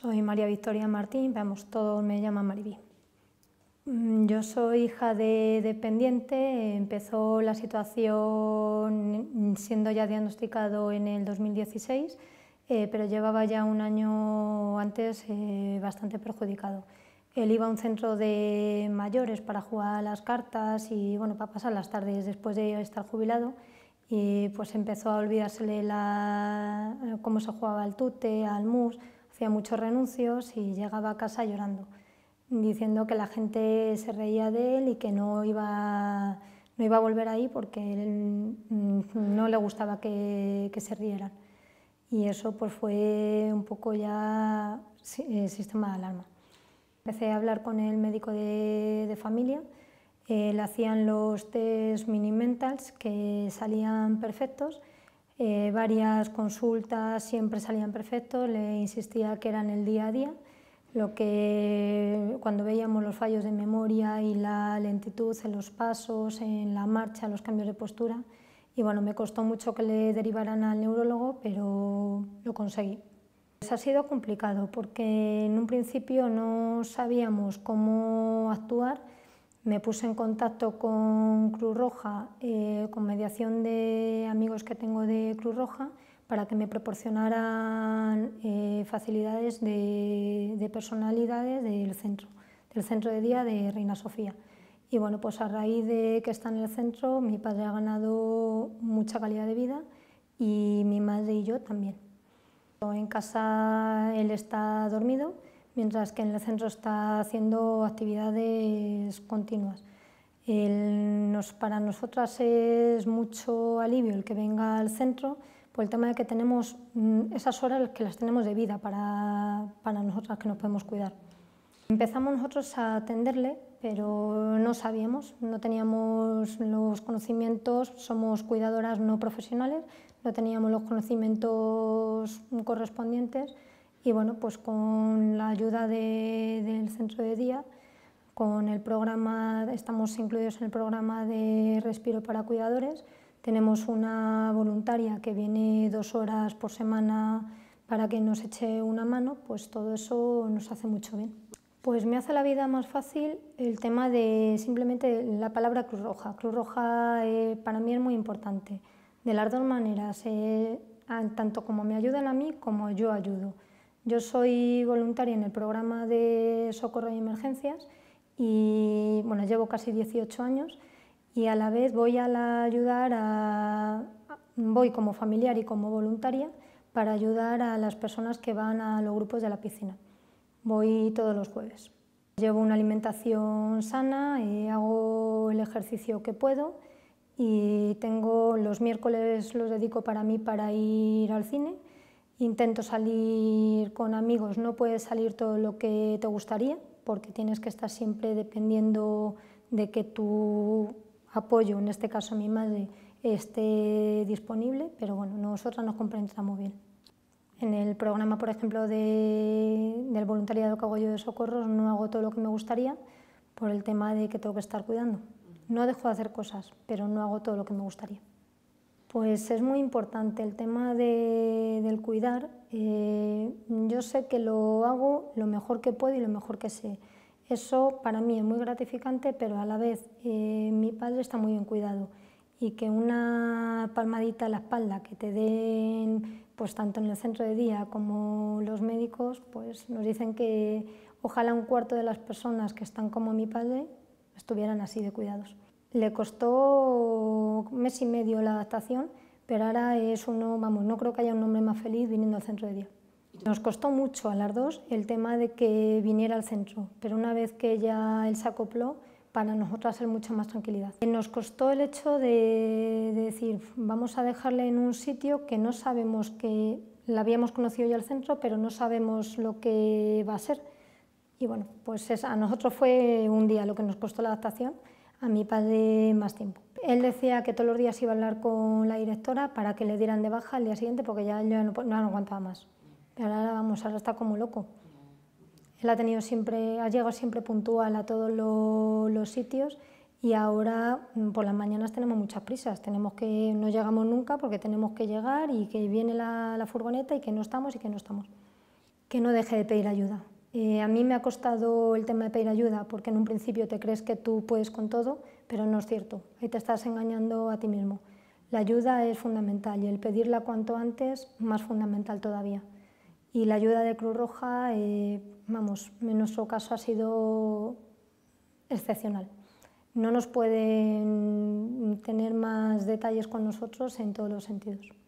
Soy María Victoria Martín, vamos, todos me llaman Maribí. Mm, yo soy hija de dependiente, empezó la situación siendo ya diagnosticado en el 2016, eh, pero llevaba ya un año antes eh, bastante perjudicado. Él iba a un centro de mayores para jugar a las cartas y bueno, para pasar las tardes después de estar jubilado y pues empezó a olvidársele la, cómo se jugaba al tute, al mus, muchos renuncios y llegaba a casa llorando, diciendo que la gente se reía de él y que no iba, a volver ahí porque él, mm, no le gustaba que, se rieran. Y eso pues fue un poco ya eh, sistema de alarma. Empecé a hablar con el médico de, familia, eh, le hacían los test mini mentals que salían perfectos eh, varias consultas, siempre salían perfectos, le insistía que eran el día a día. Lo que cuando veíamos los fallos de memoria y la lentitud en los pasos, en la marcha, los cambios de postura, y bueno, me costó mucho que le derivaran al neurólogo, pero lo conseguí. Pues ha sido complicado porque en un principio no sabíamos cómo actuar me puse en contacto con Cruz Roja, eh, con mediación de amigos que tengo de Cruz Roja, para que me proporcionaran eh, facilidades de, de, personalidades del centro, del centro de día de Reina Sofía. Y bueno, pues a raíz de que está en el centro, mi padre ha ganado mucha calidad de vida y mi madre y yo también. En casa él está dormido mientras que en el centro está haciendo actividades continuas. para nosotras es mucho alivio el que venga al centro por el tema de que tenemos mm, esas horas que las tenemos de vida para, para nosotras que nos podemos cuidar. Empezamos nosotros a atenderle, pero no sabíamos, no teníamos los conocimientos, somos cuidadoras no profesionales, no teníamos los conocimientos correspondientes y bueno, pues con la ayuda del centro de día, con el programa, estamos incluidos en el programa de Respiro para Cuidadores. Tenemos una voluntaria que viene dos horas por semana para que nos eche una mano, pues todo eso nos hace mucho bien. Pues me hace la vida más fácil el tema de simplemente la palabra Cruz Roja. Cruz Roja eh, para mí es muy importante. De las dos maneras, eh, tanto como me ayudan a mí como yo ayudo. Yo soy voluntaria en el programa de socorro y emergencias y bueno, llevo casi 18 años y a la vez voy a la ayudar a, voy como familiar y como voluntaria para ayudar a las personas que van a los grupos de la piscina. Voy todos los jueves. Llevo una alimentación sana, y hago el ejercicio que puedo y tengo los miércoles los dedico para mí para ir al cine Intento salir con amigos, no puedes salir todo lo que te gustaría, porque tienes que estar siempre dependiendo de que tu apoyo, en este caso mi madre, esté disponible, pero bueno, nosotras nos comprendemos bien. En el programa, por ejemplo, de, del voluntariado que hago yo de socorros, no hago todo lo que me gustaría por el tema de que tengo que estar cuidando. No dejo de hacer cosas, pero no hago todo lo que me gustaría. Pues es muy importante el tema del cuidar. Eh, yo sé que lo hago lo mejor que puedo y lo mejor que sé. Eso para mí es muy gratificante, pero a la vez eh, mi padre está muy bien cuidado y que una palmadita a la espalda que te den, pues tanto en el centro de día como los médicos, pues nos dicen que ojalá un cuarto de las personas que están como mi padre estuvieran así de cuidados. Le costó un mes y medio la adaptación, pero ahora es uno, vamos, no creo que haya un hombre más feliz viniendo al centro de día. Nos costó mucho a las dos el tema de que viniera al centro, pero una vez que ya él se acopló, para nosotros era mucha más tranquilidad. Eh, nos costó el hecho de, decir, vamos a dejarle en un sitio que no sabemos que la habíamos conocido ya al centro, pero no sabemos lo que va a ser. Y bueno, pues a nosotros fue un día lo que nos costó la adaptación, a mi padre más tiempo. Él decía que todos los días iba a hablar con la directora para que le dieran de baja al día siguiente porque ya, no, no aguantaba más. Pero ahora vamos, ahora está como loco. Él ha tenido siempre, ha llegado siempre puntual a todos los, sitios y ahora mm, por las mañanas tenemos muchas prisas. Tenemos que no llegamos nunca porque tenemos que llegar y que viene la furgoneta y que no estamos y que no estamos. Que no deje de pedir ayuda. Eh, a mí me ha costado el tema de pedir ayuda porque en un principio te crees que tú puedes con todo, pero no es cierto. Ahí te estás engañando a ti mismo. La ayuda es fundamental y el pedirla cuanto antes más fundamental todavía. Y la ayuda de Cruz Roja, eh, vamos, en nuestro caso ha sido excepcional. No nos pueden tener más detalles con nosotros en todos los sentidos.